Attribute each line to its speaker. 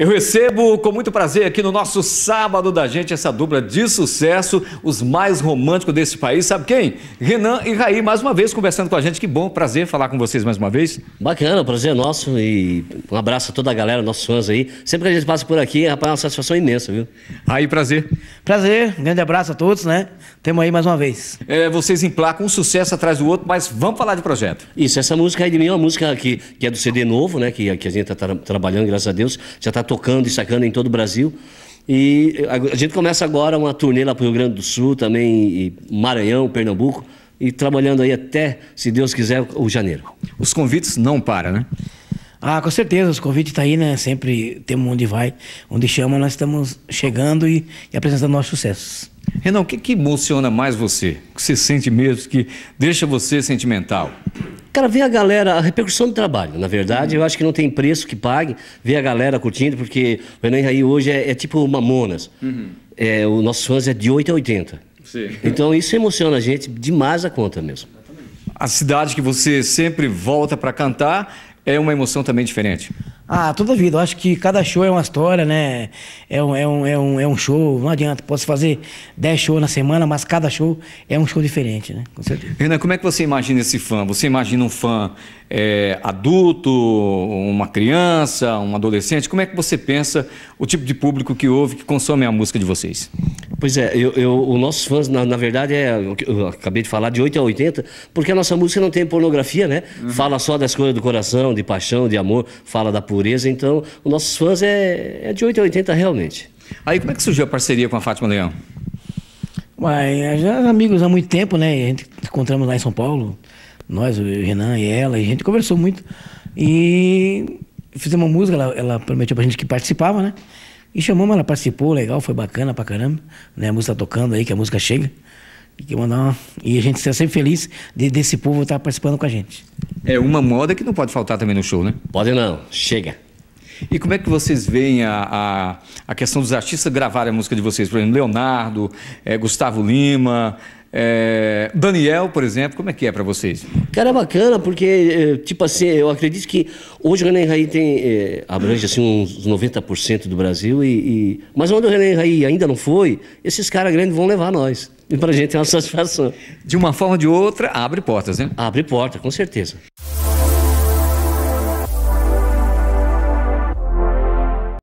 Speaker 1: Eu recebo com muito prazer aqui no nosso sábado da gente essa dupla de sucesso,
Speaker 2: os mais românticos desse país, sabe quem? Renan e Raí, mais uma vez conversando com a gente. Que bom, prazer falar com vocês mais uma vez. Bacana, prazer é nosso e um abraço a toda a galera, nossos fãs aí. Sempre que a gente passa por aqui, rapaz, é uma satisfação imensa, viu? Raí, prazer. Prazer, um grande abraço a
Speaker 3: todos, né? Temos aí mais uma vez.
Speaker 2: É, vocês emplacam um sucesso atrás do outro, mas vamos falar de projeto. Isso, essa música aí é de mim é uma música que, que é do CD novo, né? Que, que a gente tá tra trabalhando, graças a Deus. Já tá tocando e sacando em todo o Brasil. E a gente começa agora uma turnê lá para o Rio Grande do Sul, também Maranhão, Pernambuco, e trabalhando aí até, se Deus quiser,
Speaker 3: o janeiro. Os convites não param, né? Ah, com certeza, os convites estão tá aí, né? Sempre temos onde vai, onde chama, nós estamos chegando e, e apresentando nossos sucessos. Renan,
Speaker 1: o
Speaker 2: que, que emociona mais você? O que você sente mesmo, que deixa você sentimental? Cara, ver a galera, a repercussão do trabalho, na verdade, uhum. eu acho que não tem preço que pague ver a galera curtindo, porque o Enem Raí hoje é, é tipo Mamonas. Uhum. É, o nosso fãs é de 8 a 80. Sim. Então isso emociona a gente demais a conta mesmo. A cidade que você
Speaker 1: sempre volta para cantar é uma emoção também diferente.
Speaker 3: Ah, toda a vida. Eu acho que cada show é uma história, né? É um, é um, é um, é um show. Não adianta. Posso fazer 10 shows na semana, mas cada show é um show diferente, né? Com certeza.
Speaker 1: Renan, como é que você imagina esse fã? Você imagina um fã é, adulto, uma criança, um adolescente? Como é que você pensa o tipo de público que ouve, que consome a música de vocês?
Speaker 2: Pois é, eu, eu, os nossos fãs, na, na, verdade, é, eu acabei de falar de 8 a 80, porque a nossa música não tem pornografia, né? Uhum. Fala só das coisas do coração, de paixão, de amor, fala da pureza. Então, os nossos fãs é, é de 8 a 80 realmente. Aí como é que surgiu a parceria com a Fátima Leão?
Speaker 3: Mas é, já amigos há muito tempo, né? A gente encontramos lá em São Paulo, nós, o Renan e ela, e a gente conversou muito. E fizemos uma música, ela, ela prometeu pra gente que participava, né? E chamamos, ela participou, legal, foi bacana pra caramba, né? A música tá tocando aí, que a música chega. E, que mandar uma... e a gente está sempre feliz de, desse povo estar tá participando com a gente.
Speaker 1: É uma moda que não pode faltar também no show, né? Pode não, chega. E como é que vocês veem a, a, a questão dos artistas gravarem a música de vocês? Por exemplo, Leonardo, é, Gustavo Lima, é, Daniel, por exemplo, como é que é para vocês?
Speaker 2: Cara, é bacana, porque, é, tipo assim, eu acredito que hoje o Renan Raí tem, é, abrange assim, uns 90% do Brasil, e, e, mas onde o Renan Raí ainda não foi, esses caras grandes vão levar nós. E para a gente é uma satisfação. De uma forma ou de outra, abre portas, né? Abre porta, com certeza.